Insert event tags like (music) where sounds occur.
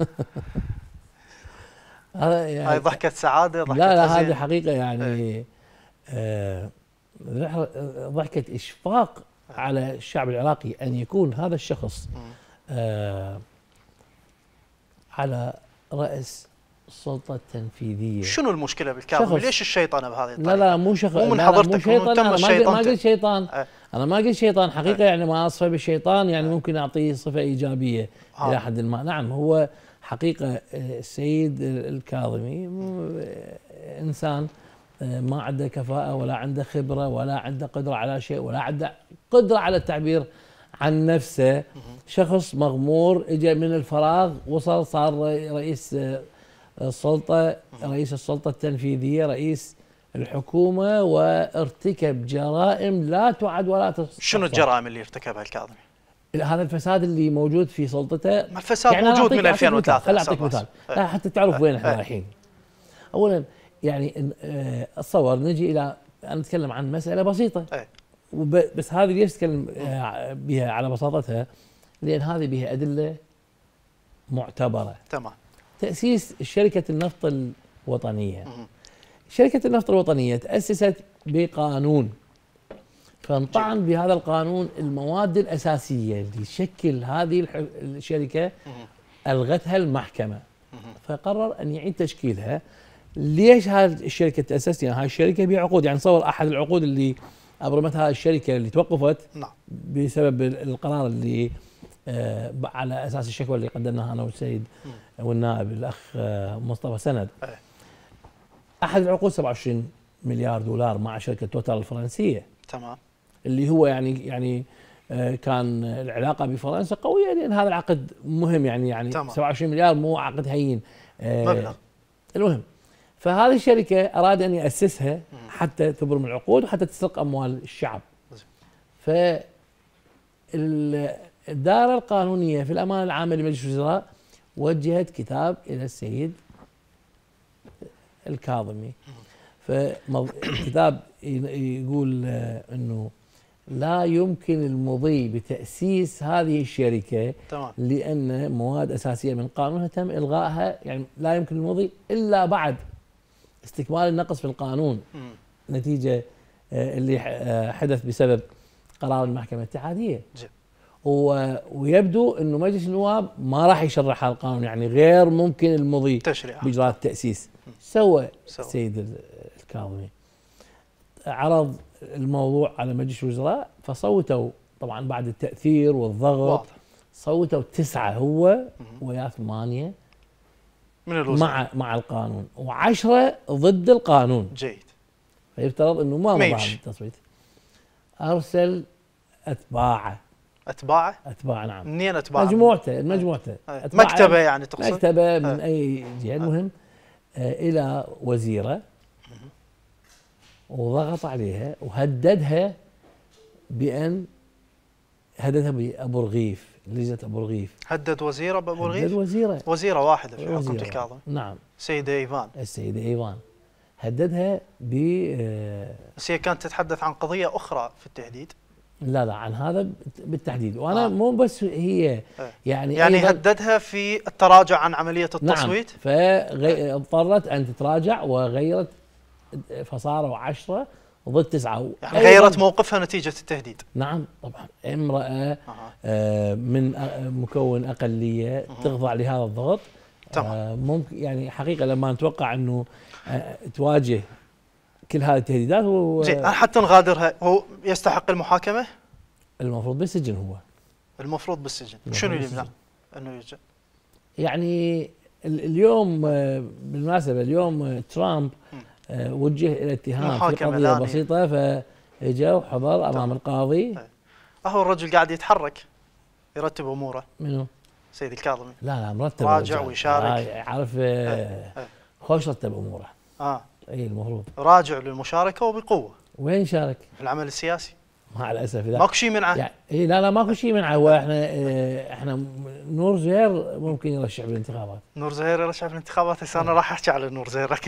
(laughs) يعني هاي ضحكة سعادة ضحكة لا لا هذه حقيقة يعني إيه. آه ضحكة إشفاق على الشعب العراقي أن يكون هذا الشخص آه على رأس السلطة التنفيذية شنو المشكلة بالكامل؟ ليش الشيطنة بهذه الطريقة؟ لا لا مو شخص مو من حضرتك مو شيطان تم ما قلت شيطان أه أنا ما قلت شيطان حقيقة أه يعني ما أصفه بالشيطان يعني أه ممكن أعطيه صفة إيجابية آه. إلى حد ما نعم هو حقيقة آه، السيد الكاظمي آه، إنسان آه، ما عنده كفاءة ولا عنده خبرة ولا عنده قدرة على شيء ولا عنده قدرة على التعبير عن نفسه شخص مغمور اجى من الفراغ وصل صار رئيس السلطة رئيس السلطة التنفيذية رئيس الحكومة وارتكب جرائم لا تعد ولا تحصى شنو الجرائم اللي ارتكبها الكاظمي؟ هذا الفساد اللي موجود في سلطته ما الفساد يعني موجود من 2003 خليني اعطيك مثال لا حتى تعرف وين احنا رايحين اولا يعني اتصور آه، نجي الى انا اتكلم عن مساله بسيطه إيه. بس هذه ليش اتكلم آه، بها على بساطتها؟ لان هذه بها ادله معتبره تمام تاسيس شركه النفط الوطنيه شركه النفط الوطنيه تاسست بقانون فانطعن بهذا القانون المواد الاساسيه اللي تشكل هذه الشركه الغتها المحكمه فقرر ان يعيد تشكيلها ليش هذه الشركه تاسست يعني هاي الشركه بعقود يعني صور احد العقود اللي ابرمتها الشركه اللي توقفت نعم بسبب القرار اللي آه، على اساس الشكوى اللي قدمناها انا والسيد والنائب الاخ آه، مصطفى سند إيه. احد العقود 27 مليار دولار مع شركه توتال الفرنسيه تمام اللي هو يعني يعني آه، كان العلاقه بفرنسا قويه لان هذا العقد مهم يعني يعني تمام. 27 مليار مو عقد هين آه، مبلغ المهم فهذه الشركه اراد ان ياسسها حتى تبرم العقود وحتى تسرق اموال الشعب ف الدائره القانونيه في الامانه العامه لمجلس الوزراء وجهت كتاب الى السيد الكاظمي فكتاب يقول آه، انه لا يمكن المضي بتأسيس هذه الشركة تمام. لأن مواد أساسية من قانونها تم إلغائها يعني لا يمكن المضي إلا بعد استكمال النقص في القانون م. نتيجة آه، اللي آه، حدث بسبب قرار المحكمة الاتحادية و... ويبدو أنه مجلس النواب ما راح يشرح هذا القانون يعني غير ممكن المضي تشريع. بإجراءات التأسيس سوى السيد الكاظمي عرض الموضوع على مجلس الوزراء فصوتوا طبعا بعد التاثير والضغط صوتوا تسعه هو ويا ثمانيه من الوزراء مع مع القانون وعشرة ضد القانون جيد فيفترض انه ما مضى التصويت ارسل اتباعه اتباعه؟ اتباع نعم منين اتباعه؟ مجموعته آه. مجموعته آه. مكتبه يعني تقصد؟ مكتبه من آه. اي جهه المهم الى وزيره وضغط عليها وهددها بأن هددها بأبو رغيف لجنة أبو رغيف هدد وزيرة بأبو رغيف؟ هدد وزيرة وزيرة واحدة في وزيرة. حكم الكاظم نعم السيده إيفان السيدة إيفان هددها ب بس آه، هي كانت تتحدث عن قضية أخرى في التهديد لا لا عن هذا بالتحديد وانا آه. مو بس هي آه. يعني يعني هددها في التراجع عن عمليه نعم. التصويت نعم فاضطرت ان تتراجع وغيرت فصاروا عشرة ضد تسعة يعني غيرت موقفها نتيجة التهديد نعم طبعا امرأة آه من مكون أقلية أه. تخضع لهذا الضغط تمام آه ممكن يعني حقيقة لما نتوقع أنه آه تواجه كل هذه التهديدات هو آه، زين حتى نغادرها هو يستحق المحاكمة؟ المفروض بالسجن هو المفروض بالسجن شنو اللي يمنع أنه يرجع؟ يعني اليوم آه، بالمناسبة اليوم آه، ترامب م. وجه الى اتهام في قضيه ثانية. بسيطه فجاء وحضر طيب. امام القاضي طيب. اهو الرجل قاعد يتحرك يرتب اموره منو؟ سيد الكاظمي لا لا مرتب راجع ويشارك عارف إيه، آه، إيه. خوش رتب اموره اه اي المفروض راجع للمشاركه وبقوه وين شارك؟ في العمل السياسي مع الاسف لا ماكو شيء منعه يعني اي لا لا ماكو شيء منعه هو احنا اه احنا نور زهير ممكن يرشح بالانتخابات نور زهير يرشح بالانتخابات هسه انا راح احكي على نور زهير